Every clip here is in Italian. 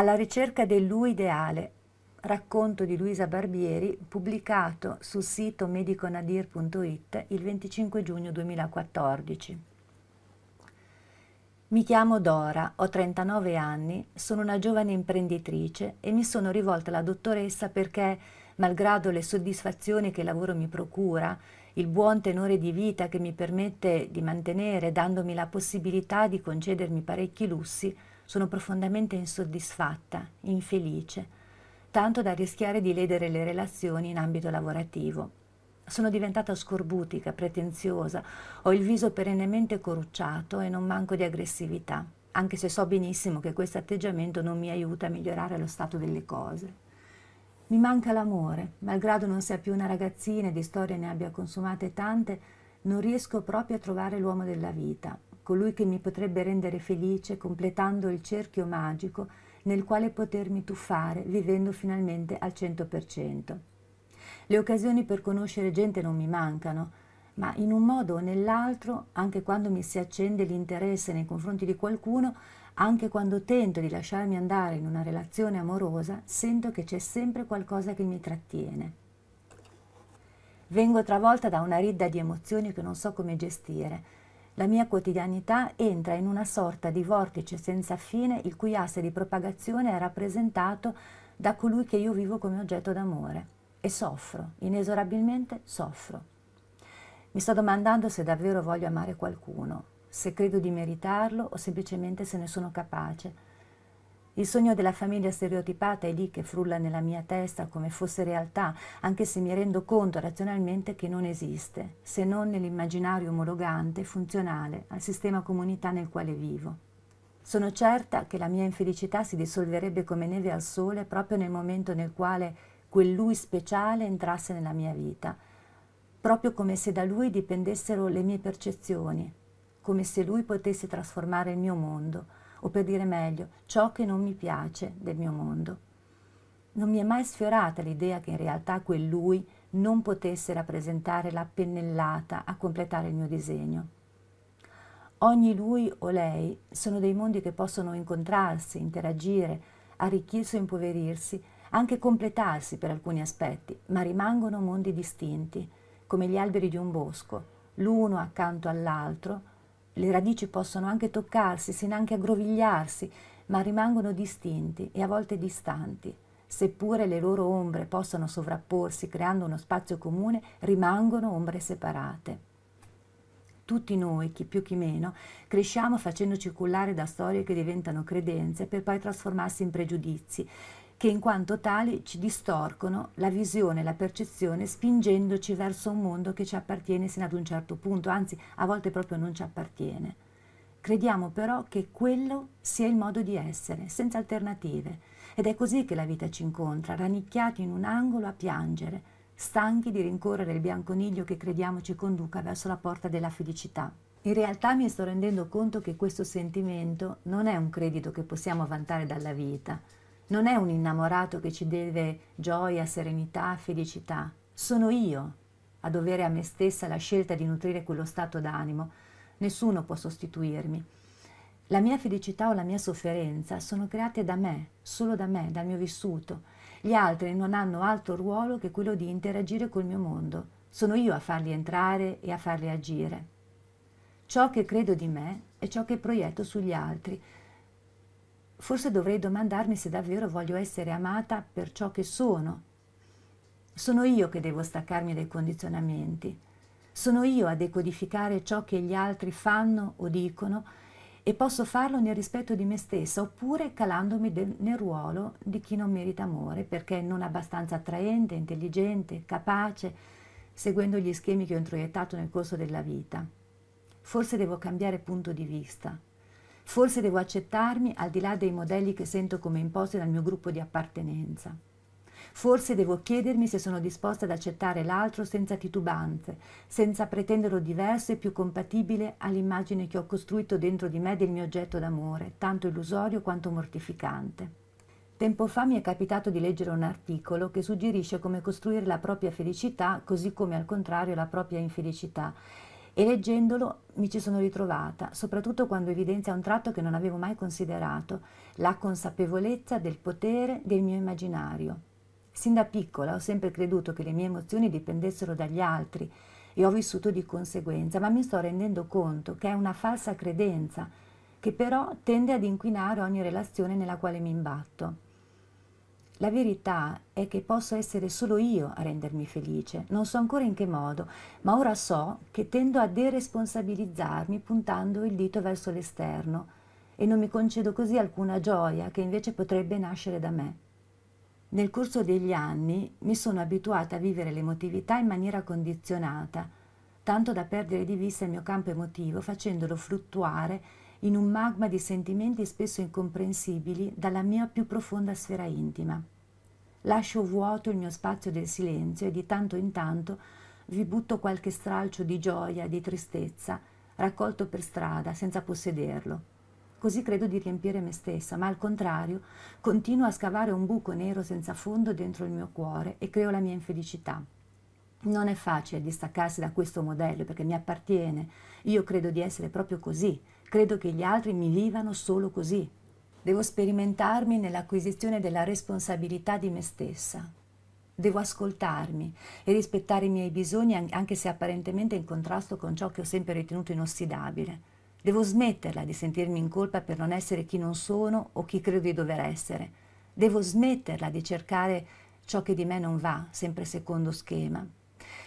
Alla ricerca del lui ideale, racconto di Luisa Barbieri, pubblicato sul sito mediconadir.it il 25 giugno 2014. Mi chiamo Dora, ho 39 anni, sono una giovane imprenditrice e mi sono rivolta alla dottoressa perché, malgrado le soddisfazioni che il lavoro mi procura, il buon tenore di vita che mi permette di mantenere, dandomi la possibilità di concedermi parecchi lussi, sono profondamente insoddisfatta, infelice, tanto da rischiare di ledere le relazioni in ambito lavorativo. Sono diventata scorbutica, pretenziosa, ho il viso perennemente corrucciato e non manco di aggressività, anche se so benissimo che questo atteggiamento non mi aiuta a migliorare lo stato delle cose. Mi manca l'amore, malgrado non sia più una ragazzina e di storie ne abbia consumate tante, non riesco proprio a trovare l'uomo della vita colui che mi potrebbe rendere felice completando il cerchio magico nel quale potermi tuffare vivendo finalmente al 100%. Le occasioni per conoscere gente non mi mancano, ma in un modo o nell'altro, anche quando mi si accende l'interesse nei confronti di qualcuno, anche quando tento di lasciarmi andare in una relazione amorosa, sento che c'è sempre qualcosa che mi trattiene. Vengo travolta da una ridda di emozioni che non so come gestire, la mia quotidianità entra in una sorta di vortice senza fine il cui asse di propagazione è rappresentato da colui che io vivo come oggetto d'amore. E soffro, inesorabilmente soffro. Mi sto domandando se davvero voglio amare qualcuno, se credo di meritarlo o semplicemente se ne sono capace il sogno della famiglia stereotipata è lì che frulla nella mia testa come fosse realtà, anche se mi rendo conto razionalmente che non esiste, se non nell'immaginario omologante, funzionale al sistema comunità nel quale vivo. Sono certa che la mia infelicità si dissolverebbe come neve al sole proprio nel momento nel quale quel lui speciale entrasse nella mia vita, proprio come se da lui dipendessero le mie percezioni, come se lui potesse trasformare il mio mondo, o per dire meglio, ciò che non mi piace del mio mondo. Non mi è mai sfiorata l'idea che in realtà quel lui non potesse rappresentare la pennellata a completare il mio disegno. Ogni lui o lei sono dei mondi che possono incontrarsi, interagire, arricchirsi o impoverirsi, anche completarsi per alcuni aspetti, ma rimangono mondi distinti, come gli alberi di un bosco, l'uno accanto all'altro, le radici possono anche toccarsi, se neanche aggrovigliarsi, ma rimangono distinti e a volte distanti. Seppure le loro ombre possano sovrapporsi creando uno spazio comune, rimangono ombre separate. Tutti noi, chi più chi meno, cresciamo facendoci cullare da storie che diventano credenze per poi trasformarsi in pregiudizi che in quanto tali ci distorcono la visione, la percezione, spingendoci verso un mondo che ci appartiene sino ad un certo punto, anzi a volte proprio non ci appartiene. Crediamo però che quello sia il modo di essere, senza alternative, ed è così che la vita ci incontra, rannicchiati in un angolo a piangere, stanchi di rincorrere il bianconiglio che crediamo ci conduca verso la porta della felicità. In realtà mi sto rendendo conto che questo sentimento non è un credito che possiamo vantare dalla vita, non è un innamorato che ci deve gioia, serenità, felicità. Sono io a dovere a me stessa la scelta di nutrire quello stato d'animo. Nessuno può sostituirmi. La mia felicità o la mia sofferenza sono create da me, solo da me, dal mio vissuto. Gli altri non hanno altro ruolo che quello di interagire col mio mondo. Sono io a farli entrare e a farli agire. Ciò che credo di me è ciò che proietto sugli altri, Forse dovrei domandarmi se davvero voglio essere amata per ciò che sono. Sono io che devo staccarmi dai condizionamenti. Sono io a decodificare ciò che gli altri fanno o dicono e posso farlo nel rispetto di me stessa oppure calandomi de- nel ruolo di chi non merita amore perché non abbastanza attraente, intelligente, capace, seguendo gli schemi che ho introiettato nel corso della vita. Forse devo cambiare punto di vista, Forse devo accettarmi al di là dei modelli che sento come imposti dal mio gruppo di appartenenza. Forse devo chiedermi se sono disposta ad accettare l'altro senza titubanze, senza pretenderlo diverso e più compatibile all'immagine che ho costruito dentro di me del mio oggetto d'amore, tanto illusorio quanto mortificante. Tempo fa mi è capitato di leggere un articolo che suggerisce come costruire la propria felicità, così come al contrario la propria infelicità, e leggendolo mi ci sono ritrovata, soprattutto quando evidenzia un tratto che non avevo mai considerato, la consapevolezza del potere del mio immaginario. Sin da piccola ho sempre creduto che le mie emozioni dipendessero dagli altri e ho vissuto di conseguenza, ma mi sto rendendo conto che è una falsa credenza, che però tende ad inquinare ogni relazione nella quale mi imbatto. La verità è che posso essere solo io a rendermi felice, non so ancora in che modo, ma ora so che tendo a deresponsabilizzarmi puntando il dito verso l'esterno e non mi concedo così alcuna gioia che invece potrebbe nascere da me. Nel corso degli anni mi sono abituata a vivere l'emotività in maniera condizionata, tanto da perdere di vista il mio campo emotivo facendolo fluttuare in un magma di sentimenti spesso incomprensibili dalla mia più profonda sfera intima. Lascio vuoto il mio spazio del silenzio e di tanto in tanto vi butto qualche stralcio di gioia, di tristezza, raccolto per strada, senza possederlo. Così credo di riempire me stessa, ma al contrario continuo a scavare un buco nero senza fondo dentro il mio cuore e creo la mia infelicità. Non è facile distaccarsi da questo modello perché mi appartiene, io credo di essere proprio così, Credo che gli altri mi vivano solo così. Devo sperimentarmi nell'acquisizione della responsabilità di me stessa. Devo ascoltarmi e rispettare i miei bisogni anche se apparentemente in contrasto con ciò che ho sempre ritenuto inossidabile. Devo smetterla di sentirmi in colpa per non essere chi non sono o chi credo di dover essere. Devo smetterla di cercare ciò che di me non va, sempre secondo schema.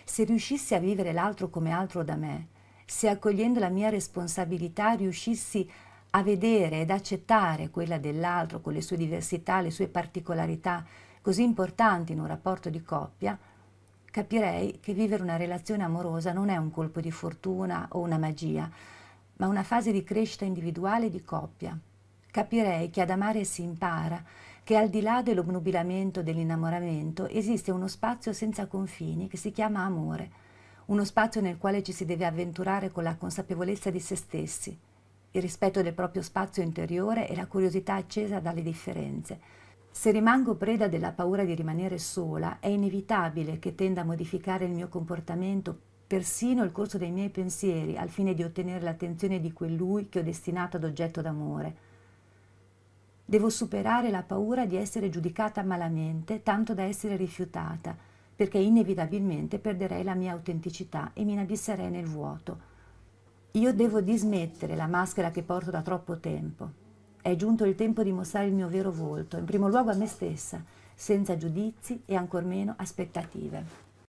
Se riuscissi a vivere l'altro come altro da me, se accogliendo la mia responsabilità riuscissi a vedere ed accettare quella dell'altro con le sue diversità, le sue particolarità così importanti in un rapporto di coppia, capirei che vivere una relazione amorosa non è un colpo di fortuna o una magia, ma una fase di crescita individuale di coppia. Capirei che ad amare si impara, che al di là dell'obnubilamento dell'innamoramento esiste uno spazio senza confini che si chiama amore uno spazio nel quale ci si deve avventurare con la consapevolezza di se stessi, il rispetto del proprio spazio interiore e la curiosità accesa dalle differenze. Se rimango preda della paura di rimanere sola, è inevitabile che tenda a modificare il mio comportamento, persino il corso dei miei pensieri, al fine di ottenere l'attenzione di quellui che ho destinato ad oggetto d'amore. Devo superare la paura di essere giudicata malamente, tanto da essere rifiutata, perché inevitabilmente perderei la mia autenticità e mi inabisserei nel vuoto. Io devo dismettere la maschera che porto da troppo tempo. È giunto il tempo di mostrare il mio vero volto, in primo luogo a me stessa, senza giudizi e ancor meno aspettative.